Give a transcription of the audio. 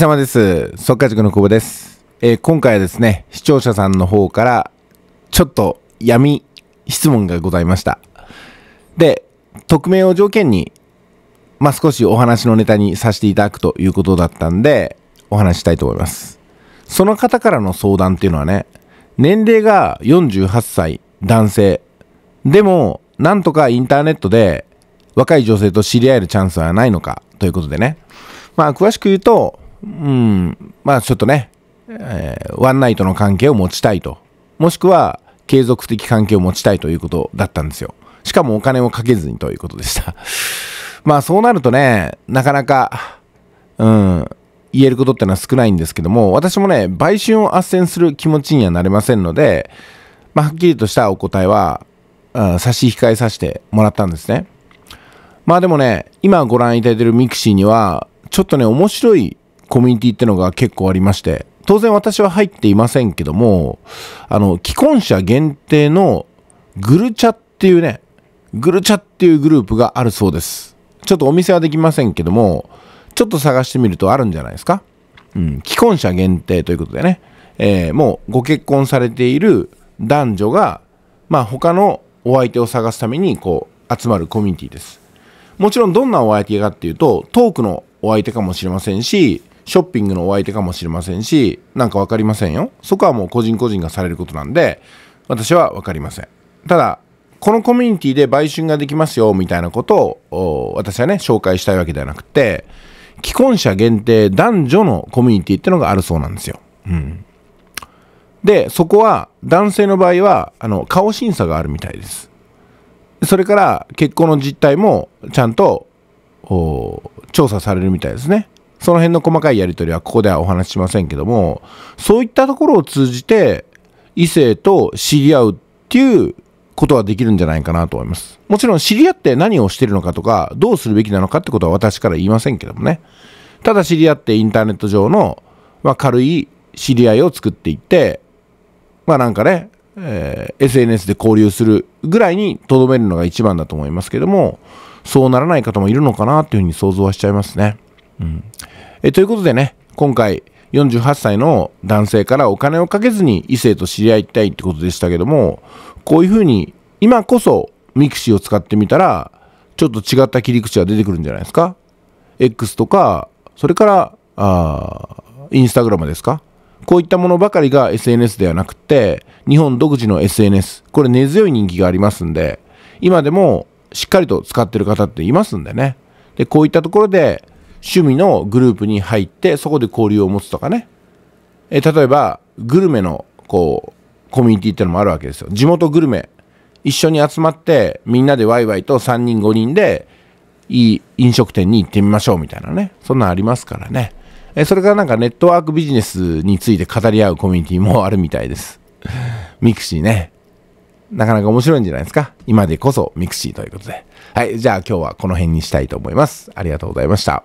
様です。速稼塾の久保です。えー、今回はですね、視聴者さんの方から、ちょっと闇質問がございました。で、匿名を条件に、まあ、少しお話のネタにさせていただくということだったんで、お話したいと思います。その方からの相談っていうのはね、年齢が48歳男性。でも、なんとかインターネットで若い女性と知り合えるチャンスはないのかということでね。まあ、詳しく言うと、うん、まあちょっとね、えー、ワンナイトの関係を持ちたいと。もしくは、継続的関係を持ちたいということだったんですよ。しかもお金をかけずにということでした。まあそうなるとね、なかなか、うん、言えることってのは少ないんですけども、私もね、売春を斡旋する気持ちにはなれませんので、まあ、はっきりとしたお答えは、うん、差し控えさせてもらったんですね。まあでもね、今ご覧いただいているミクシーには、ちょっとね、面白いコミュニティってのが結構ありまして、当然私は入っていませんけども、あの、既婚者限定のグルチャっていうね、グルチャっていうグループがあるそうです。ちょっとお店はできませんけども、ちょっと探してみるとあるんじゃないですか。うん、既婚者限定ということでね、えー、もうご結婚されている男女が、まあ他のお相手を探すために、こう、集まるコミュニティです。もちろんどんなお相手かっていうと、トークのお相手かもしれませんし、ショッピングのお相手かもしれませんし、なんか分かりませんよ。そこはもう個人個人がされることなんで、私は分かりません。ただ、このコミュニティで売春ができますよ、みたいなことを、私はね、紹介したいわけではなくて、既婚者限定男女のコミュニティってのがあるそうなんですよ。うん。で、そこは、男性の場合は、あの、顔審査があるみたいです。それから、結婚の実態も、ちゃんと、調査されるみたいですね。その辺の細かいやり取りはここではお話ししませんけども、そういったところを通じて、異性と知り合うっていうことはできるんじゃないかなと思います。もちろん知り合って何をしてるのかとか、どうするべきなのかってことは私から言いませんけどもね。ただ知り合ってインターネット上の、まあ、軽い知り合いを作っていって、まあなんかね、えー、SNS で交流するぐらいにとどめるのが一番だと思いますけども、そうならない方もいるのかなっていうふうに想像はしちゃいますね。うん、えということでね今回48歳の男性からお金をかけずに異性と知り合いたいってことでしたけどもこういうふうに今こそミクシーを使ってみたらちょっと違った切り口が出てくるんじゃないですか X とかそれからあインスタグラムですかこういったものばかりが SNS ではなくて日本独自の SNS これ根強い人気がありますんで今でもしっかりと使ってる方っていますんでねでこういったところで趣味のグループに入って、そこで交流を持つとかね。え例えば、グルメの、こう、コミュニティってのもあるわけですよ。地元グルメ。一緒に集まって、みんなでワイワイと3人5人で、いい飲食店に行ってみましょうみたいなね。そんなんありますからね。えそれからなんかネットワークビジネスについて語り合うコミュニティもあるみたいです。ミクシーね。なかなか面白いんじゃないですか。今でこそミクシーということで。はい。じゃあ今日はこの辺にしたいと思います。ありがとうございました。